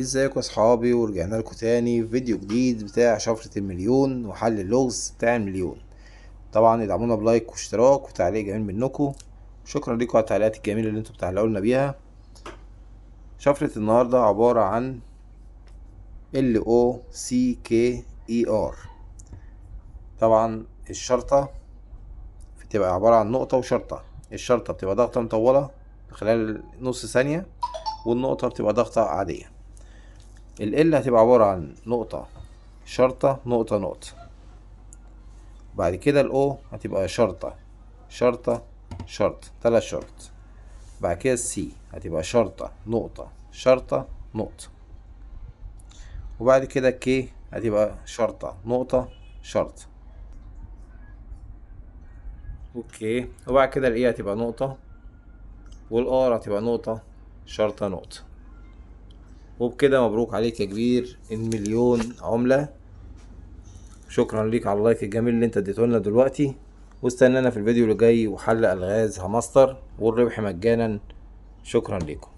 ازيكم يا صحابي ورجعنا لكم تاني في فيديو جديد بتاع شفرة المليون وحل اللغز بتاع المليون طبعا ادعمونا بلايك واشتراك وتعليق جميل منكم شكرا لكم على التعليقات الجميلة اللي انتم بتعلقوا لنا بيها شفرة النهاردة عبارة عن ال او سي كي اي ار طبعا الشرطة بتبقى عبارة عن نقطة وشرطة الشرطة بتبقى ضغطة مطولة خلال نص ثانية والنقطة بتبقى ضغطة عادية ال هتبقى عبارة عن نقطة شرطة نقطة نقطة بعد كده ال او هتبقى شرطة شرطة شرط تلات شرط بعد كده السي هتبقى شرطة نقطة شرطة نقطة وبعد كده كي هتبقى شرطة نقطة شرط اوكي وبعد كده الاي e هتبقى نقطة والار هتبقى نقطة شرطة نقطة وبكده مبروك عليك يا كبير المليون عملة شكرا ليك على اللايك الجميل اللي انت اديته لنا دلوقتي واستنانا في الفيديو اللي جاي وحل الغاز هماستر والربح مجانا شكرا ليكم